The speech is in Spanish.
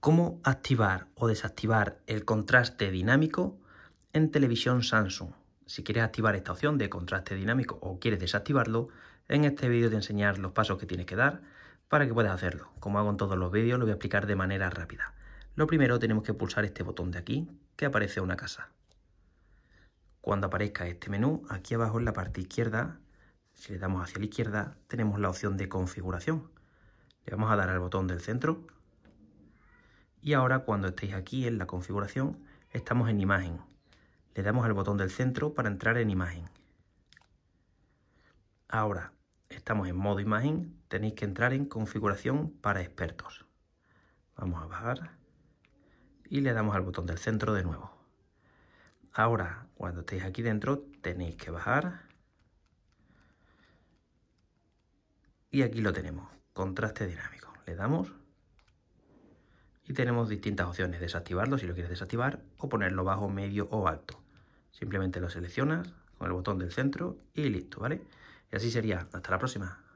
cómo activar o desactivar el contraste dinámico en televisión Samsung. Si quieres activar esta opción de contraste dinámico o quieres desactivarlo, en este vídeo te enseñar los pasos que tienes que dar para que puedas hacerlo. Como hago en todos los vídeos, lo voy a explicar de manera rápida. Lo primero tenemos que pulsar este botón de aquí, que aparece una casa. Cuando aparezca este menú, aquí abajo en la parte izquierda, si le damos hacia la izquierda, tenemos la opción de configuración. Le vamos a dar al botón del centro y ahora cuando estéis aquí en la configuración, estamos en imagen. Le damos al botón del centro para entrar en imagen. Ahora estamos en modo imagen, tenéis que entrar en configuración para expertos. Vamos a bajar y le damos al botón del centro de nuevo. Ahora, cuando estéis aquí dentro, tenéis que bajar. Y aquí lo tenemos, contraste dinámico. Le damos y tenemos distintas opciones, desactivarlo si lo quieres desactivar o ponerlo bajo, medio o alto. Simplemente lo seleccionas con el botón del centro y listo, ¿vale? Y así sería. Hasta la próxima.